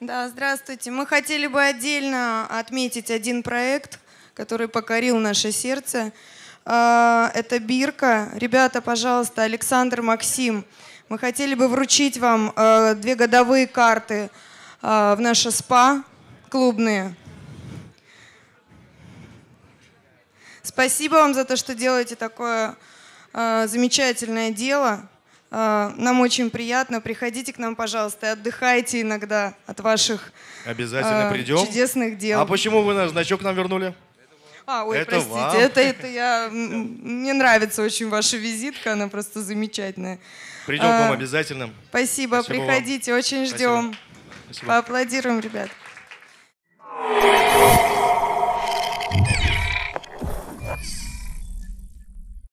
Да, здравствуйте. Мы хотели бы отдельно отметить один проект, который покорил наше сердце. А, это «Бирка». Ребята, пожалуйста, Александр, Максим, мы хотели бы вручить вам а, две годовые карты а, в наше СПА клубные. Спасибо вам за то, что делаете такое замечательное дело. А, нам очень приятно. Приходите к нам, пожалуйста, и отдыхайте иногда от ваших Обязательно э, придем. чудесных дел. А почему вы наш значок нам вернули? А, ой, это простите, вам. это это я мне нравится очень ваша визитка, она просто замечательная. Придем а, к вам а, обязательно. Спасибо, спасибо приходите, вам. очень ждем. Спасибо. Поаплодируем, ребят.